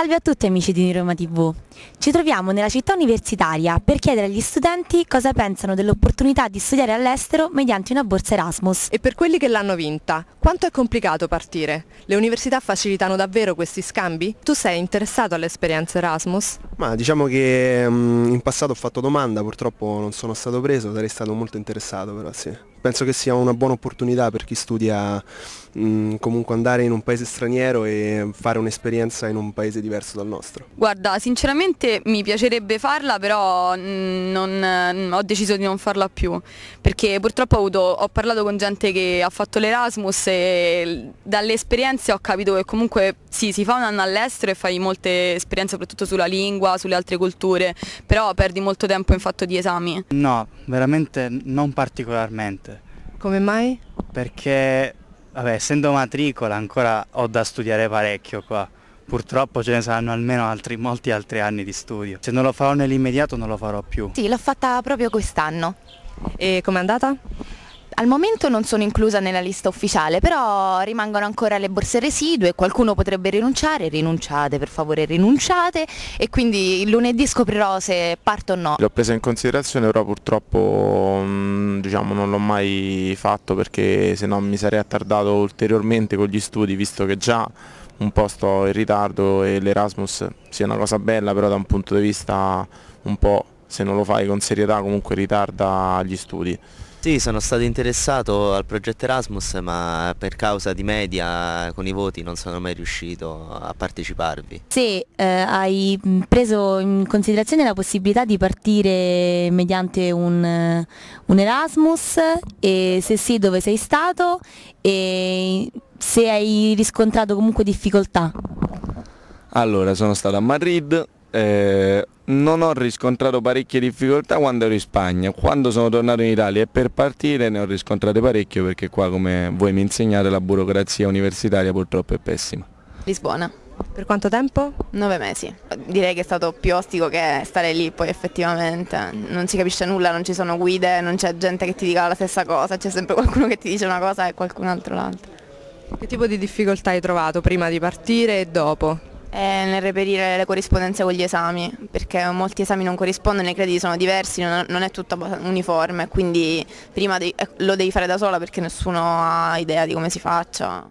Salve a tutti amici di Uniroma TV. Ci troviamo nella città universitaria per chiedere agli studenti cosa pensano dell'opportunità di studiare all'estero mediante una borsa Erasmus. E per quelli che l'hanno vinta, quanto è complicato partire? Le università facilitano davvero questi scambi? Tu sei interessato all'esperienza Erasmus? Ma diciamo che mm, in passato ho fatto domanda, purtroppo non sono stato preso, sarei stato molto interessato però sì penso che sia una buona opportunità per chi studia mh, mm, comunque andare in un paese straniero e fare un'esperienza in un paese diverso dal nostro. Guarda, sinceramente mi piacerebbe farla, però mm, non, mm, ho deciso di non farla più, perché purtroppo ho, avuto, ho parlato con gente che ha fatto l'Erasmus e dalle esperienze ho capito che comunque sì, si fa un anno all'estero e fai molte esperienze soprattutto sulla lingua, sulle altre culture, però perdi molto tempo in fatto di esami. No, veramente non particolarmente come mai? Perché, vabbè, essendo matricola ancora ho da studiare parecchio qua. Purtroppo ce ne saranno almeno altri, molti altri anni di studio. Se non lo farò nell'immediato non lo farò più. Sì, l'ho fatta proprio quest'anno. E com'è andata? Al momento non sono inclusa nella lista ufficiale, però rimangono ancora le borse residue, qualcuno potrebbe rinunciare, rinunciate per favore, rinunciate e quindi il lunedì scoprirò se parto o no. L'ho presa in considerazione, però purtroppo mm, diciamo, non l'ho mai fatto perché se no mi sarei attardato ulteriormente con gli studi, visto che già un posto in ritardo e l'Erasmus sia una cosa bella, però da un punto di vista un po' se non lo fai con serietà comunque ritarda gli studi. Sì, sono stato interessato al progetto Erasmus, ma per causa di media con i voti non sono mai riuscito a parteciparvi. Se eh, hai mm, preso in considerazione la possibilità di partire mediante un, eh, un Erasmus e se sì dove sei stato e se hai riscontrato comunque difficoltà. Allora, sono stato a Madrid, eh, non ho riscontrato parecchie difficoltà quando ero in Spagna, quando sono tornato in Italia e per partire ne ho riscontrate parecchie perché qua come voi mi insegnate la burocrazia universitaria purtroppo è pessima. Lisbona. Per quanto tempo? Nove mesi. Direi che è stato più ostico che stare lì poi effettivamente. Non si capisce nulla, non ci sono guide, non c'è gente che ti dica la stessa cosa, c'è sempre qualcuno che ti dice una cosa e qualcun altro l'altra. Che tipo di difficoltà hai trovato prima di partire e dopo? nel reperire le corrispondenze con gli esami, perché molti esami non corrispondono, i crediti sono diversi, non, è tutto uniforme, quindi prima eh, lo devi fare da sola perché nessuno ha idea di come si faccia.